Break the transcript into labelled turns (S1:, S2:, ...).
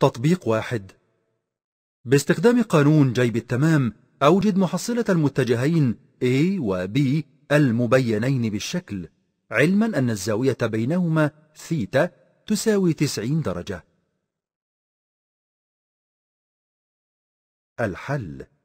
S1: تطبيق واحد باستخدام قانون جيب التمام أوجد محصلة المتجهين A و B المبينين بالشكل علما أن الزاوية بينهما ثيتا تساوي 90 درجة
S2: الحل